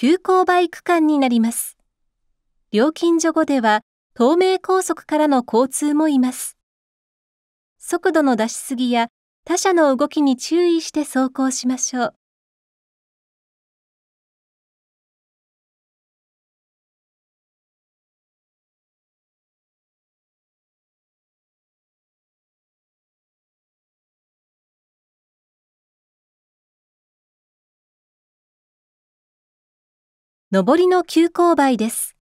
急勾配区間になります。料金所後では東名高速からの交通もいます。速度の出しすぎや他社の動きに注意して走行しましょう。上りの急勾配です。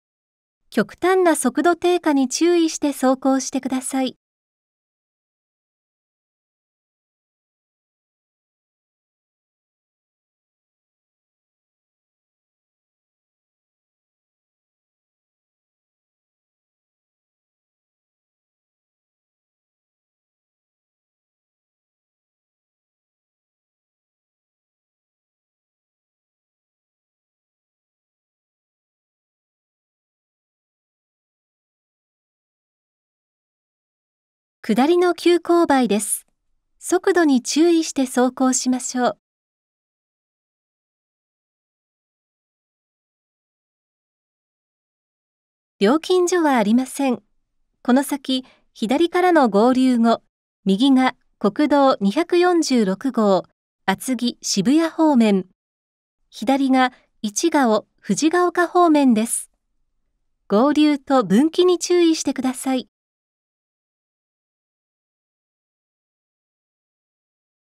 極端な速度低下に注意して走行してください。下りの急勾配です。速度に注意して走行しましょう。料金所はありません。この先、左からの合流後、右が国道246号、厚木渋谷方面、左が市ヶ尾藤ヶ丘方面です。合流と分岐に注意してください。